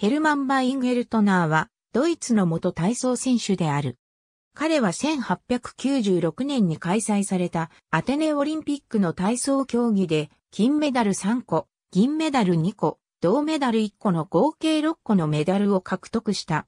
ヘルマン・バインゲルトナーは、ドイツの元体操選手である。彼は1896年に開催されたアテネオリンピックの体操競技で、金メダル3個、銀メダル2個、銅メダル1個の合計6個のメダルを獲得した。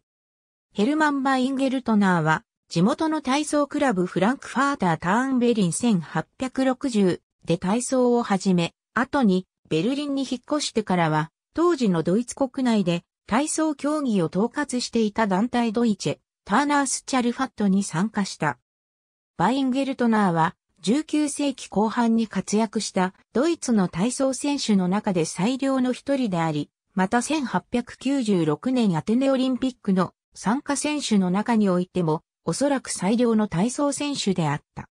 ヘルマン・バインゲルトナーは、地元の体操クラブフランクファーター・ターンベリン1860で体操を始め、後にベルリンに引っ越してからは、当時のドイツ国内で体操競技を統括していた団体ドイチェ、ターナースチャルファットに参加した。バインゲルトナーは19世紀後半に活躍したドイツの体操選手の中で最良の一人であり、また1896年アテネオリンピックの参加選手の中においても、おそらく最良の体操選手であった。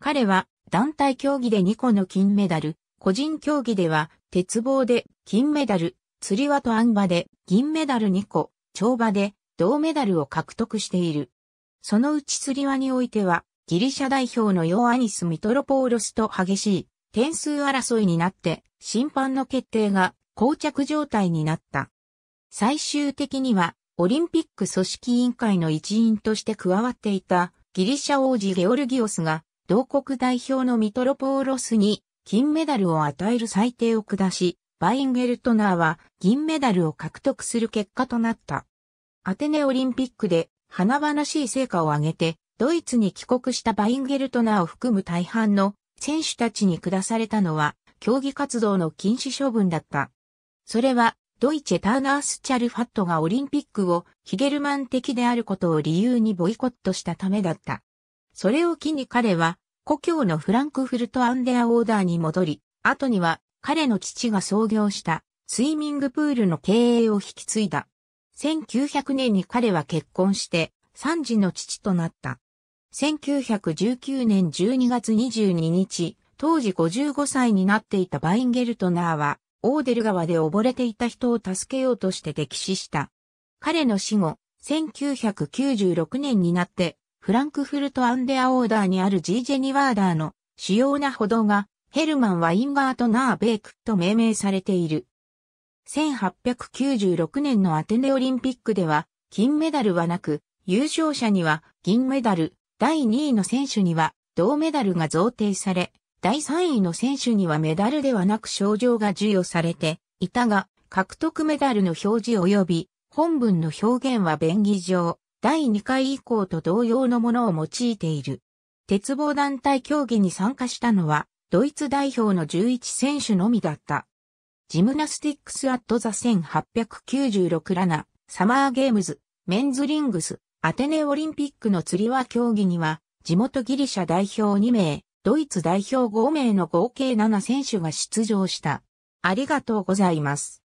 彼は団体競技で2個の金メダル、個人競技では鉄棒で金メダル、釣り輪とあん馬で銀メダル2個、跳馬で銅メダルを獲得している。そのうち釣り輪においては、ギリシャ代表のヨアニス・ミトロポーロスと激しい点数争いになって審判の決定が膠着状態になった。最終的にはオリンピック組織委員会の一員として加わっていたギリシャ王子ゲオルギオスが同国代表のミトロポーロスに金メダルを与える裁定を下し、バインゲルトナーは銀メダルを獲得する結果となった。アテネオリンピックで華々しい成果を上げて、ドイツに帰国したバインゲルトナーを含む大半の選手たちに下されたのは、競技活動の禁止処分だった。それは、ドイツェ・ターナース・チャルファットがオリンピックをヒゲルマン的であることを理由にボイコットしたためだった。それを機に彼は、故郷のフランクフルト・アンデア・オーダーに戻り、後には彼の父が創業したスイミングプールの経営を引き継いだ。1900年に彼は結婚して3児の父となった。1919年12月22日、当時55歳になっていたバインゲルトナーは、オーデル川で溺れていた人を助けようとして溺死した。彼の死後、1996年になって、フランクフルト・アンデア・オーダーにあるジージェニワーダーの主要な歩道がヘルマン・ワインガートナー・ベイクと命名されている。1896年のアテネオリンピックでは、金メダルはなく、優勝者には銀メダル、第2位の選手には銅メダルが贈呈され、第3位の選手にはメダルではなく賞状が授与されていたが、獲得メダルの表示及び本文の表現は便宜上、第2回以降と同様のものを用いている。鉄棒団体競技に参加したのは、ドイツ代表の11選手のみだった。ジムナスティックス・アット・ザ・1896ラナ、サマーゲームズ、メンズリングス、アテネオリンピックの釣り輪競技には、地元ギリシャ代表2名、ドイツ代表5名の合計7選手が出場した。ありがとうございます。